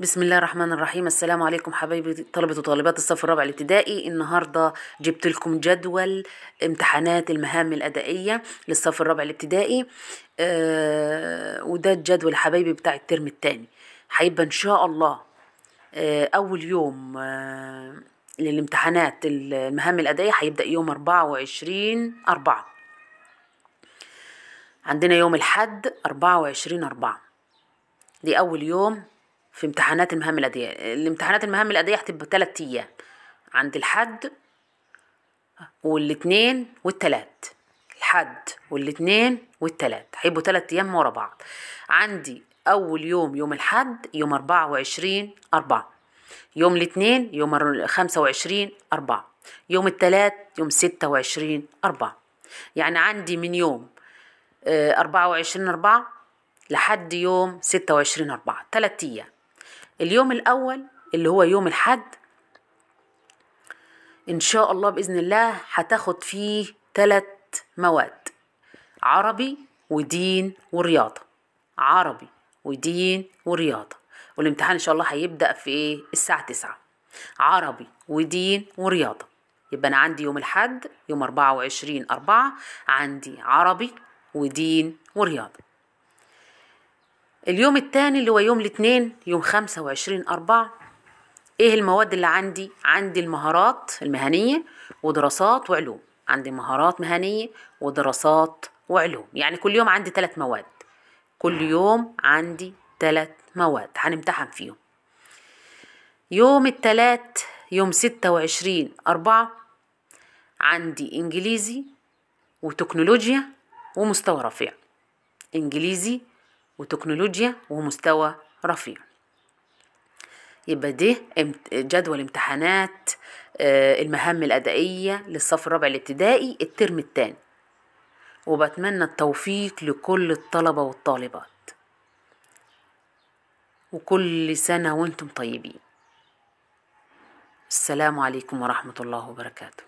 بسم الله الرحمن الرحيم السلام عليكم حبايبي طلبة وطالبات الصف الرابع الابتدائي النهاردة جبت لكم جدول امتحانات المهام الأدائية للصف الرابع الابتدائي آه وده الجدول حبايبي بتاع الترم الثاني هيبقى إن شاء الله آه أول يوم آه للامتحانات المهام الأدائية هيبدأ يوم أربعة وعشرين أربعة عندنا يوم الحد أربعة وعشرين أربعة دي أول يوم في امتحانات المهام الاديه الامتحانات المهام الاديه هتبقى تلات ايام عند الحد والاثنين والتلات الحد والاثنين والتلات هيبقوا تلات ايام ورا بعض عندي اول يوم يوم الحد يوم اربعة وعشرين اربعة يوم الاثنين يوم خمسة وعشرين اربعة يوم التلات يوم ستة وعشرين اربعة يعني عندي من يوم آه، اربعة وعشرين اربعة لحد يوم ستة وعشرين اربعة تلات ايام اليوم الأول اللي هو يوم الحد إن شاء الله بإذن الله هتاخد فيه ثلاث مواد عربي ودين ورياضة عربي ودين ورياضة والامتحان إن شاء الله هيبدأ في إيه؟ الساعة تسعة عربي ودين ورياضة يبقى أنا عندي يوم الحد يوم 24 أربعة عندي عربي ودين ورياضة اليوم الثاني اللي هو يوم الاثنين يوم خمسة وعشرين أربعة إيه المواد اللي عندي؟ عندي المهارات المهنية ودراسات وعلوم عندي مهارات مهنية ودراسات وعلوم يعني كل يوم عندي ثلاث مواد كل يوم عندي ثلاث مواد هنمتحن فيهم يوم الثلاث يوم ستة وعشرين أربعة عندي إنجليزي وتكنولوجيا ومستوى رفيع إنجليزي وتكنولوجيا ومستوى رفيع يبقى دي جدول امتحانات آه، المهام الأدائية للصف الرابع الابتدائي الترم الثاني وبتمنى التوفيق لكل الطلبة والطالبات وكل سنة وانتم طيبين السلام عليكم ورحمة الله وبركاته